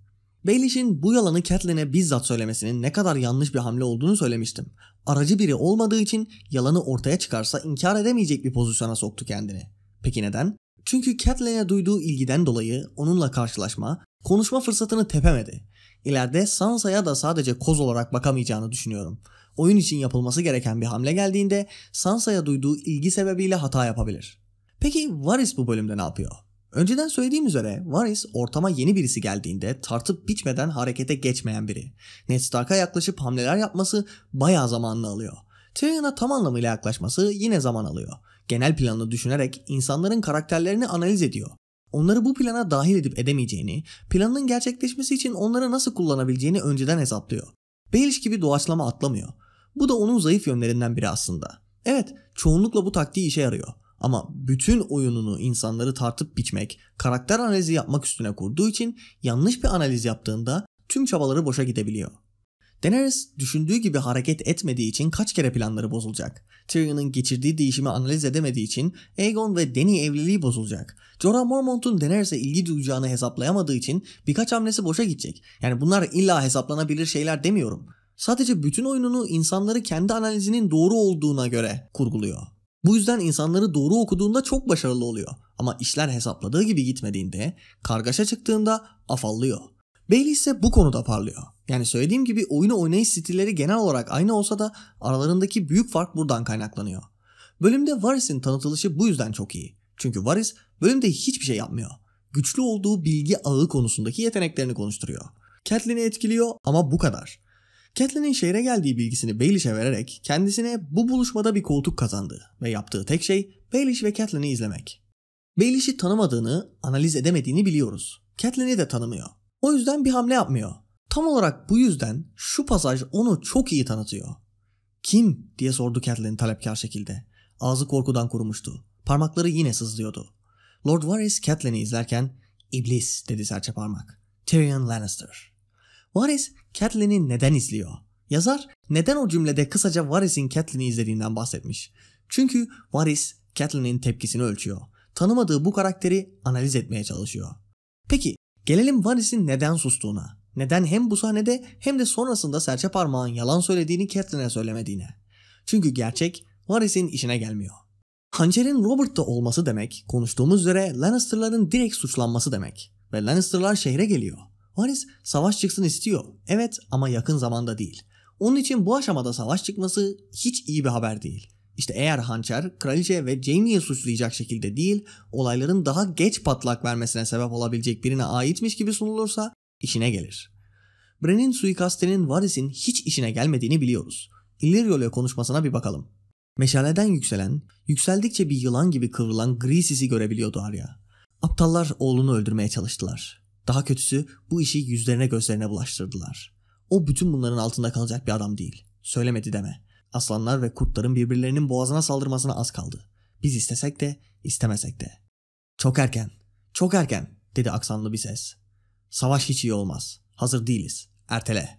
Baelish'in bu yalanı Catelyn'e bizzat söylemesinin ne kadar yanlış bir hamle olduğunu söylemiştim. Aracı biri olmadığı için yalanı ortaya çıkarsa inkar edemeyecek bir pozisyona soktu kendini. Peki neden? Çünkü Catelyn'e duyduğu ilgiden dolayı onunla karşılaşma, konuşma fırsatını tepemedi. İleride Sansa'ya da sadece koz olarak bakamayacağını düşünüyorum oyun için yapılması gereken bir hamle geldiğinde Sansa'ya duyduğu ilgi sebebiyle hata yapabilir. Peki Varys bu bölümde ne yapıyor? Önceden söylediğim üzere Varys ortama yeni birisi geldiğinde tartıp biçmeden harekete geçmeyen biri. Ned Stark'a yaklaşıp hamleler yapması bayağı zamanını alıyor. Tyrion'a tam anlamıyla yaklaşması yine zaman alıyor. Genel planını düşünerek insanların karakterlerini analiz ediyor. Onları bu plana dahil edip edemeyeceğini, planının gerçekleşmesi için onları nasıl kullanabileceğini önceden hesaplıyor. Baelish gibi doğaçlama atlamıyor. Bu da onun zayıf yönlerinden biri aslında. Evet, çoğunlukla bu taktiği işe yarıyor. Ama bütün oyununu insanları tartıp biçmek, karakter analizi yapmak üstüne kurduğu için yanlış bir analiz yaptığında tüm çabaları boşa gidebiliyor. Daenerys düşündüğü gibi hareket etmediği için kaç kere planları bozulacak. Tyrion'un geçirdiği değişimi analiz edemediği için Aegon ve Dany evliliği bozulacak. Jorah Mormont'un Daenerys'e ilgi duyacağını hesaplayamadığı için birkaç hamlesi boşa gidecek. Yani bunlar illa hesaplanabilir şeyler demiyorum. Sadece bütün oyununu insanları kendi analizinin doğru olduğuna göre kurguluyor. Bu yüzden insanları doğru okuduğunda çok başarılı oluyor. Ama işler hesapladığı gibi gitmediğinde, kargaşa çıktığında afallıyor. Bailey ise bu konuda parlıyor. Yani söylediğim gibi oyunu oynayış stilleri genel olarak aynı olsa da aralarındaki büyük fark buradan kaynaklanıyor. Bölümde Varys'in tanıtılışı bu yüzden çok iyi. Çünkü Varys bölümde hiçbir şey yapmıyor. Güçlü olduğu bilgi ağı konusundaki yeteneklerini konuşturuyor. Catelyn'i etkiliyor ama bu kadar. Catelyn'in şehre geldiği bilgisini Baelish'e vererek kendisine bu buluşmada bir koltuk kazandı ve yaptığı tek şey Baelish ve Catelyn'i izlemek. Baelish'i tanımadığını, analiz edemediğini biliyoruz. Catelyn'i de tanımıyor. O yüzden bir hamle yapmıyor. Tam olarak bu yüzden şu pasaj onu çok iyi tanıtıyor. Kim diye sordu Catelyn talepkar şekilde. Ağzı korkudan kurumuştu. Parmakları yine sızlıyordu. Lord Varys Catelyn'i izlerken iblis dedi serçe parmak. Tyrion Lannister. Varys Catelyn'i neden izliyor? Yazar neden o cümlede kısaca Varys'in Catelyn'i izlediğinden bahsetmiş? Çünkü Varys Catelyn'in tepkisini ölçüyor. Tanımadığı bu karakteri analiz etmeye çalışıyor. Peki gelelim Varys'in neden sustuğuna. Neden hem bu sahnede hem de sonrasında serçe parmağın yalan söylediğini Catelyn'e söylemediğine. Çünkü gerçek Varys'in işine gelmiyor. Hançer'in Robert'ta olması demek konuştuğumuz üzere Lannister'ların direkt suçlanması demek. Ve Lannister'lar şehre geliyor. Varys savaş çıksın istiyor. Evet ama yakın zamanda değil. Onun için bu aşamada savaş çıkması hiç iyi bir haber değil. İşte eğer hançer kraliçe ve Jamie'yi suçlayacak şekilde değil, olayların daha geç patlak vermesine sebep olabilecek birine aitmiş gibi sunulursa işine gelir. Bren'in suikastinin Varys'in hiç işine gelmediğini biliyoruz. Illyrio konuşmasına bir bakalım. Meşaleden yükselen, yükseldikçe bir yılan gibi kıvrılan Grisis'i görebiliyordu Arya. Aptallar oğlunu öldürmeye çalıştılar. Daha kötüsü bu işi yüzlerine gözlerine bulaştırdılar. O bütün bunların altında kalacak bir adam değil. Söylemedi deme. Aslanlar ve kurtların birbirlerinin boğazına saldırmasına az kaldı. Biz istesek de istemesek de. Çok erken, çok erken dedi aksanlı bir ses. Savaş hiç iyi olmaz. Hazır değiliz. Ertele.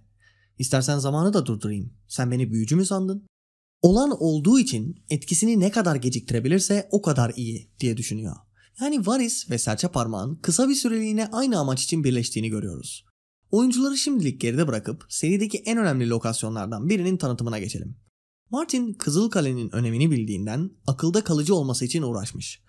İstersen zamanı da durdurayım. Sen beni büyücü mü sandın? Olan olduğu için etkisini ne kadar geciktirebilirse o kadar iyi diye düşünüyor yani varis ve serçe parmağın kısa bir süreliğine aynı amaç için birleştiğini görüyoruz. Oyuncuları şimdilik geride bırakıp serideki en önemli lokasyonlardan birinin tanıtımına geçelim. Martin Kızıl Kale'nin önemini bildiğinden akılda kalıcı olması için uğraşmış.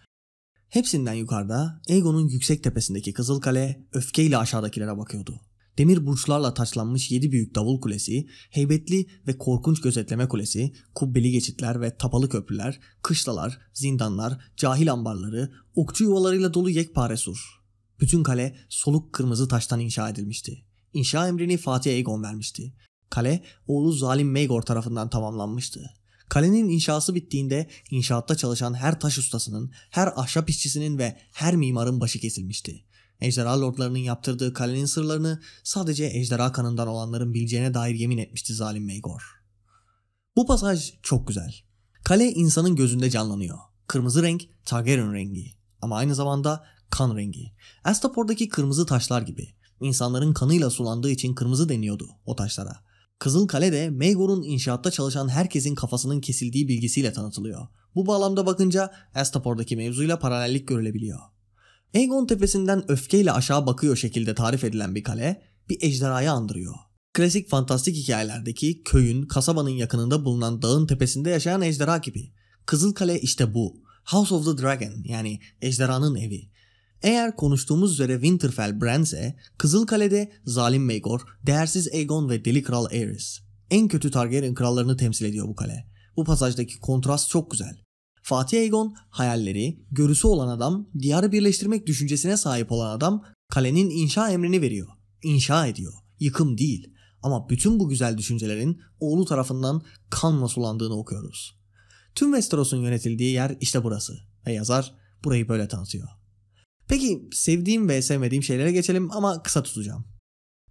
Hepsinden yukarıda Egon'un yüksek tepesindeki Kızıl Kale öfkeyle aşağıdakilere bakıyordu. Demir burçlarla taçlanmış 7 büyük davul kulesi, heybetli ve korkunç gözetleme kulesi, kubbeli geçitler ve tapalı köprüler, kışlalar, zindanlar, cahil ambarları, okçu yuvalarıyla dolu yekpare sur. Bütün kale soluk kırmızı taştan inşa edilmişti. İnşa emrini Fatih Egon vermişti. Kale oğlu Zalim Meygor tarafından tamamlanmıştı. Kalenin inşası bittiğinde inşaatta çalışan her taş ustasının, her ahşap işçisinin ve her mimarın başı kesilmişti. Ejderha lordlarının yaptırdığı kalenin sırlarını sadece ejderha kanından olanların bileceğine dair yemin etmişti zalim Meygor. Bu pasaj çok güzel. Kale insanın gözünde canlanıyor. Kırmızı renk Targaryen rengi ama aynı zamanda kan rengi. Astapor'daki kırmızı taşlar gibi. İnsanların kanıyla sulandığı için kırmızı deniyordu o taşlara. Kızıl Kale de Maegor'un inşaatta çalışan herkesin kafasının kesildiği bilgisiyle tanıtılıyor. Bu bağlamda bakınca Astapor'daki mevzuyla paralellik görülebiliyor. Aegon tepesinden öfkeyle aşağı bakıyor şekilde tarif edilen bir kale bir ejderhayı andırıyor. Klasik fantastik hikayelerdeki köyün, kasabanın yakınında bulunan dağın tepesinde yaşayan ejderha gibi. Kızıl Kale işte bu. House of the Dragon yani ejderhanın evi. Eğer konuştuğumuz üzere Winterfell Bran Kızıl Kale'de zalim Maegor, değersiz Aegon ve deli kral Aerys. En kötü Targaryen krallarını temsil ediyor bu kale. Bu pasajdaki kontrast çok güzel. Fatih Eygon hayalleri, görüsü olan adam, diyarı birleştirmek düşüncesine sahip olan adam kalenin inşa emrini veriyor. İnşa ediyor. Yıkım değil. Ama bütün bu güzel düşüncelerin oğlu tarafından kanla sulandığını okuyoruz. Tüm Westeros'un yönetildiği yer işte burası. Ve yazar burayı böyle tanıtıyor. Peki sevdiğim ve sevmediğim şeylere geçelim ama kısa tutacağım.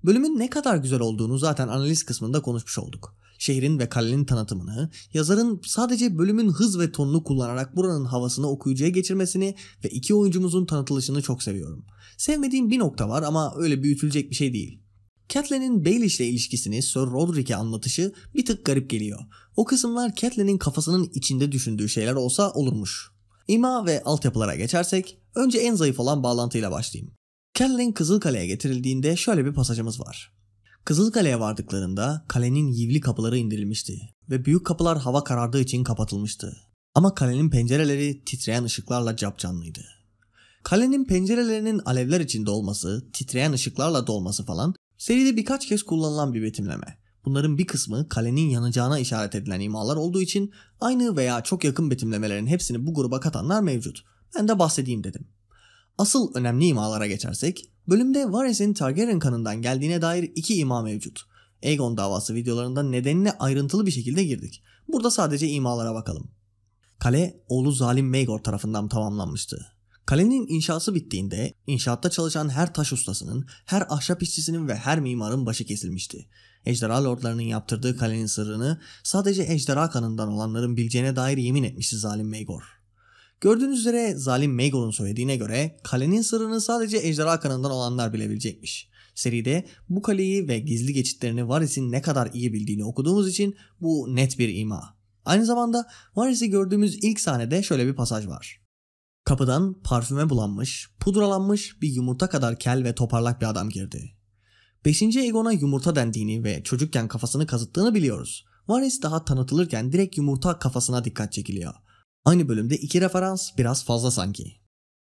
Bölümün ne kadar güzel olduğunu zaten analiz kısmında konuşmuş olduk. Şehrin ve kalenin tanıtımını, yazarın sadece bölümün hız ve tonunu kullanarak buranın havasını okuyucuya geçirmesini ve iki oyuncumuzun tanıtılışını çok seviyorum. Sevmediğim bir nokta var ama öyle büyütülecek bir şey değil. Catelyn'in ile ilişkisini Sir Roderick'e anlatışı bir tık garip geliyor. O kısımlar Catelyn'in kafasının içinde düşündüğü şeyler olsa olurmuş. İma ve altyapılara geçersek önce en zayıf olan bağlantıyla başlayayım. Kelly'in Kızılkale'ye getirildiğinde şöyle bir pasajımız var. Kızılkale'ye vardıklarında kalenin yivli kapıları indirilmişti ve büyük kapılar hava karardığı için kapatılmıştı. Ama kalenin pencereleri titreyen ışıklarla capcanlıydı. Kalenin pencerelerinin alevler içinde olması, titreyen ışıklarla dolması falan seride birkaç kez kullanılan bir betimleme. Bunların bir kısmı kalenin yanacağına işaret edilen imalar olduğu için aynı veya çok yakın betimlemelerin hepsini bu gruba katanlar mevcut. Ben de bahsedeyim dedim. Asıl önemli imalara geçersek, bölümde Varys'in Targaryen kanından geldiğine dair iki ima mevcut. Aegon davası videolarında nedenine ayrıntılı bir şekilde girdik. Burada sadece imalara bakalım. Kale, oğlu zalim Maegor tarafından tamamlanmıştı. Kalenin inşası bittiğinde inşaatta çalışan her taş ustasının, her ahşap işçisinin ve her mimarın başı kesilmişti. Ejderha lordlarının yaptırdığı kalenin sırrını sadece ejderha kanından olanların bileceğine dair yemin etmişti zalim Maegor. Gördüğünüz üzere zalim Maegor'un söylediğine göre kalenin sırrını sadece ejderha kanından olanlar bilebilecekmiş. Seride bu kaleyi ve gizli geçitlerini Varys'in ne kadar iyi bildiğini okuduğumuz için bu net bir ima. Aynı zamanda Varys'i gördüğümüz ilk sahnede şöyle bir pasaj var. Kapıdan parfüme bulanmış, pudralanmış bir yumurta kadar kel ve toparlak bir adam girdi. Beşinci Egon'a yumurta dendiğini ve çocukken kafasını kazıttığını biliyoruz. Varys daha tanıtılırken direkt yumurta kafasına dikkat çekiliyor. Aynı bölümde iki referans biraz fazla sanki.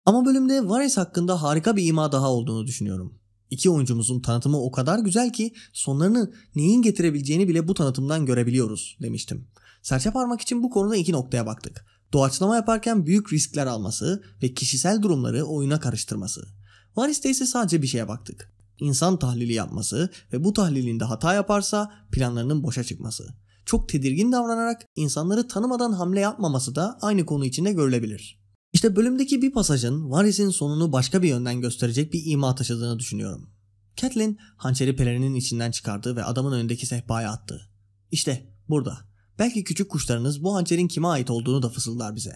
Ama bölümde Varys hakkında harika bir ima daha olduğunu düşünüyorum. İki oyuncumuzun tanıtımı o kadar güzel ki sonlarını neyin getirebileceğini bile bu tanıtımdan görebiliyoruz demiştim. Serçe parmak için bu konuda iki noktaya baktık. Doğaçlama yaparken büyük riskler alması ve kişisel durumları oyuna karıştırması. Varys'te ise sadece bir şeye baktık. İnsan tahlili yapması ve bu tahlilinde hata yaparsa planlarının boşa çıkması çok tedirgin davranarak insanları tanımadan hamle yapmaması da aynı konu içinde görülebilir. İşte bölümdeki bir pasajın Varys'in sonunu başka bir yönden gösterecek bir ima taşıdığını düşünüyorum. Catelyn hançeri pelerinin içinden çıkardı ve adamın önündeki sehpaya attı. İşte burada. Belki küçük kuşlarınız bu hançerin kime ait olduğunu da fısıldar bize.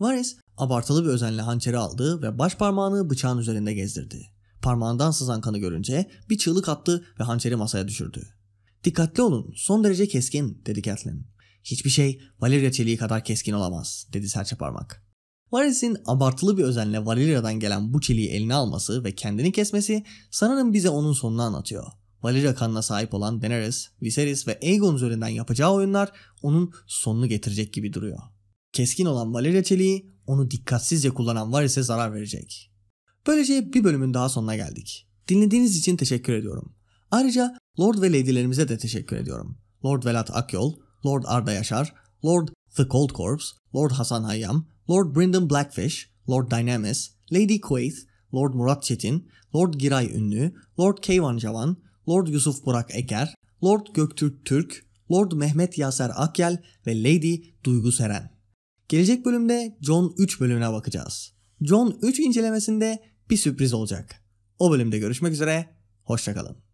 Varys abartılı bir özenle hançeri aldı ve baş parmağını bıçağın üzerinde gezdirdi. Parmağından sızan kanı görünce bir çığlık attı ve hançeri masaya düşürdü. Dikkatli olun, son derece keskin, dedi Catelyn. Hiçbir şey Valeria çeliği kadar keskin olamaz, dedi serçe parmak. Varys'in abartılı bir özenle Valeria'dan gelen bu çeliği eline alması ve kendini kesmesi sanırım bize onun sonunu anlatıyor. Valeria kanına sahip olan Daenerys, Viserys ve Aegon üzerinden yapacağı oyunlar onun sonunu getirecek gibi duruyor. Keskin olan Valeria çeliği onu dikkatsizce kullanan Varys'e zarar verecek. Böylece bir bölümün daha sonuna geldik. Dinlediğiniz için teşekkür ediyorum. Ayrıca Lord ve lady'lerimize de teşekkür ediyorum. Lord Velat Akyol, Lord Arda Yaşar, Lord The Cold Corps, Lord Hasan Hayyam, Lord Brendan Blackfish, Lord Dynamis, Lady Quaith, Lord Murat Çetin, Lord Giray Ünlü, Lord Keyvan Javan, Lord Yusuf Burak Eker, Lord Göktürk Türk, Lord Mehmet Yaser Akyel ve Lady Duygu Seren. Gelecek bölümde John 3 bölümüne bakacağız. John 3 incelemesinde bir sürpriz olacak. O bölümde görüşmek üzere, hoşçakalın.